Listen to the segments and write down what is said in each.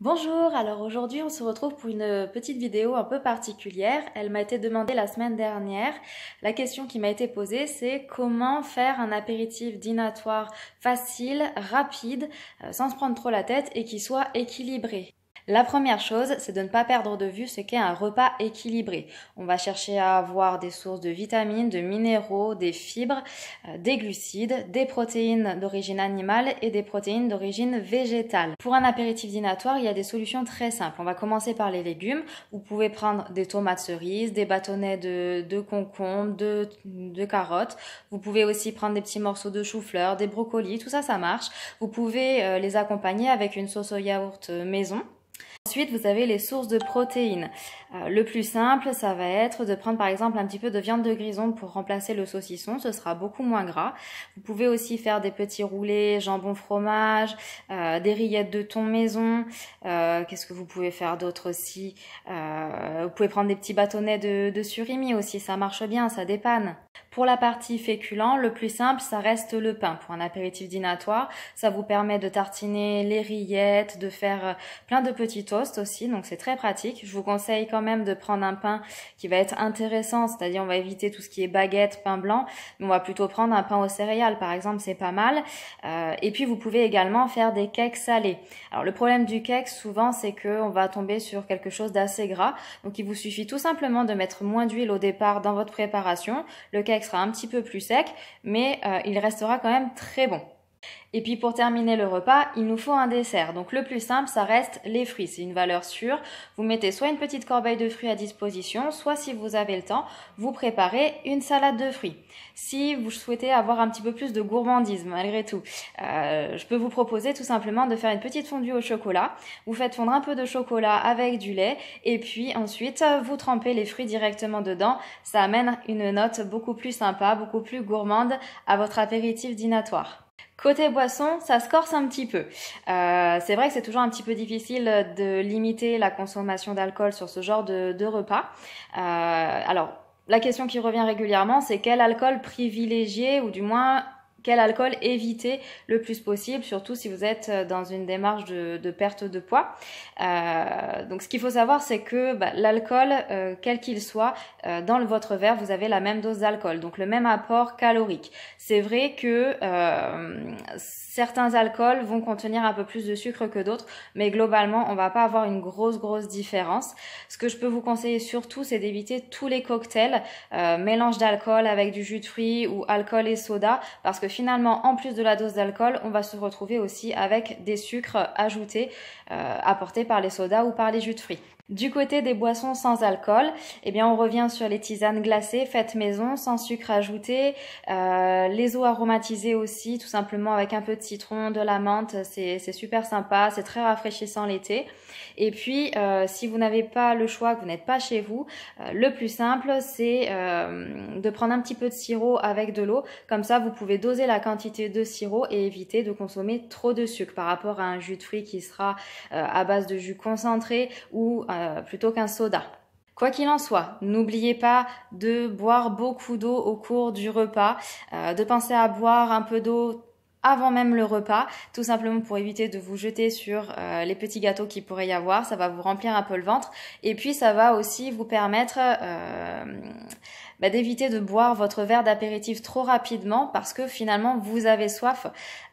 Bonjour, alors aujourd'hui on se retrouve pour une euh, petite vidéo un peu particulière. Elle m'a été demandée la semaine dernière. La question qui m'a été posée c'est comment faire un apéritif dînatoire facile, rapide, euh, sans se prendre trop la tête et qui soit équilibré. La première chose, c'est de ne pas perdre de vue ce qu'est un repas équilibré. On va chercher à avoir des sources de vitamines, de minéraux, des fibres, euh, des glucides, des protéines d'origine animale et des protéines d'origine végétale. Pour un apéritif dinatoire, il y a des solutions très simples. On va commencer par les légumes. Vous pouvez prendre des tomates cerises, des bâtonnets de, de concombres, de, carottes. Vous pouvez aussi prendre des petits morceaux de chou-fleur, des brocolis, tout ça, ça marche. Vous pouvez euh, les accompagner avec une sauce au yaourt euh, maison Ensuite, vous avez les sources de protéines. Euh, le plus simple, ça va être de prendre par exemple un petit peu de viande de grison pour remplacer le saucisson, ce sera beaucoup moins gras. Vous pouvez aussi faire des petits roulés, jambon fromage, euh, des rillettes de thon maison. Euh, qu'est-ce que vous pouvez faire d'autre aussi Vous pouvez prendre des petits bâtonnets de surimi aussi, ça marche bien, ça dépanne. Pour la partie féculent, le plus simple, ça reste le pain pour un apéritif dînatoire. Ça vous permet de tartiner les rillettes, de faire euh, plein de petits toasts aussi, donc c'est très pratique. Je vous conseille quand même de prendre un pain qui va être intéressant, c'est-à-dire on va éviter tout ce qui est baguette, pain blanc, mais on va plutôt prendre un pain aux céréales par exemple, c'est pas mal. Euh, et puis vous pouvez également faire des cakes salés. Alors le problème du cake souvent c'est que on va tomber sur quelque chose d'assez gras, donc il vous suffit tout simplement de mettre moins d'huile au départ dans votre préparation qui sera un petit peu plus sec, mais euh, il restera quand même très bon. Et puis pour terminer le repas, il nous faut un dessert. Donc le plus simple, ça reste les fruits. C'est une valeur sûre. Vous mettez soit une petite corbeille de fruits à disposition, soit si vous avez le temps, vous préparez une salade de fruits. Si vous souhaitez avoir un petit peu plus de gourmandisme malgré tout, euh, je peux vous proposer tout simplement de faire une petite fondue au chocolat. Vous faites fondre un peu de chocolat avec du lait et puis ensuite vous trempez les fruits directement dedans. Ça amène une note beaucoup plus sympa, beaucoup plus gourmande à votre apéritif dînatoire. Côté boisson, ça se corse un petit peu. Euh, c'est vrai que c'est toujours un petit peu difficile de limiter la consommation d'alcool sur ce genre de, repas. Euh, alors, la question qui revient régulièrement, c'est quel alcool privilégier ou du moins quel alcool éviter le plus possible, surtout si vous êtes euh, dans une démarche de, perte de poids. Euh, donc ce qu'il faut savoir, c'est que bah, l'alcool, euh, quel qu'il soit, dans votre verre, vous avez la même dose d'alcool, donc le même apport calorique. C'est vrai que certains alcools vont contenir un peu plus de sucre que d'autres, mais globalement, on va pas avoir une grosse, grosse différence. Ce que je peux vous conseiller surtout, c'est d'éviter tous les cocktails, mélange d'alcool avec du jus de fruits ou alcool et soda, parce que finalement, en plus de la dose d'alcool, on va se retrouver aussi avec des sucres ajoutés euh, apportés par les sodas ou par les jus de fruits. Du côté des boissons sans alcool, eh bien on revient sur les tisanes glacées faites maison, sans sucre ajouté, euh, les eaux aromatisées aussi, tout simplement avec un peu de citron, de la menthe, c'est super sympa, c'est très rafraîchissant l'été. Et puis euh, si vous n'avez pas le choix, que vous n'êtes pas chez vous, le plus simple c'est de prendre un petit peu de sirop avec de l'eau. Comme ça, vous pouvez doser la quantité de sirop et éviter de consommer trop de sucre par rapport à un jus de fruits qui sera euh, à base de jus concentré ou euh, plutôt qu'un soda. Quoi qu'il en soit, n'oubliez pas de boire beaucoup d'eau au cours du repas, euh, de penser à boire un peu d'eau avant même le repas, tout simplement pour éviter de vous jeter sur euh, les petits gâteaux qui pourraient y avoir. Ça va vous remplir un peu le ventre et puis ça va aussi vous permettre euh, bah, d'éviter de boire votre verre d'apéritif trop rapidement parce que finalement vous avez soif.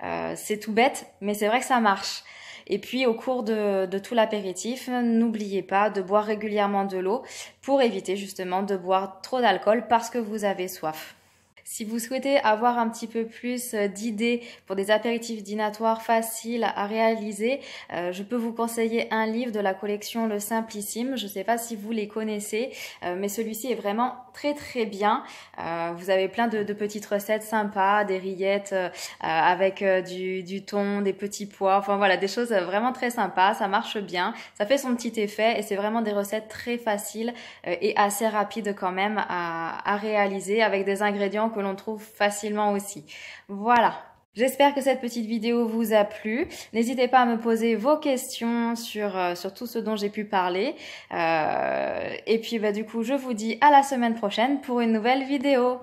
Euh, c'est tout bête, mais c'est vrai que ça marche. Et puis au cours de, de tout l'apéritif, n'oubliez pas de boire régulièrement de l'eau pour éviter justement de boire trop d'alcool parce que vous avez soif. Si vous souhaitez avoir un petit peu plus euh, d'idées pour des apéritifs dînatoires faciles à réaliser, euh, je peux vous conseiller un livre de la collection Le Simplissime. Je ne sais pas si vous les connaissez, euh, mais celui-ci est vraiment très très bien. vous avez plein de, petites recettes sympas, des rillettes avec du, thon, des petits pois, enfin voilà, des choses vraiment très sympas. Ça marche bien, ça fait son petit effet et c'est vraiment des recettes très faciles et assez rapides quand même à, à réaliser avec des ingrédients que l'on trouve facilement aussi. Voilà. J'espère que cette petite vidéo vous a plu. N'hésitez pas à me poser vos questions sur, euh, sur tout ce dont j'ai pu parler. Euh, et puis bah, du coup, je vous dis à la semaine prochaine pour une nouvelle vidéo.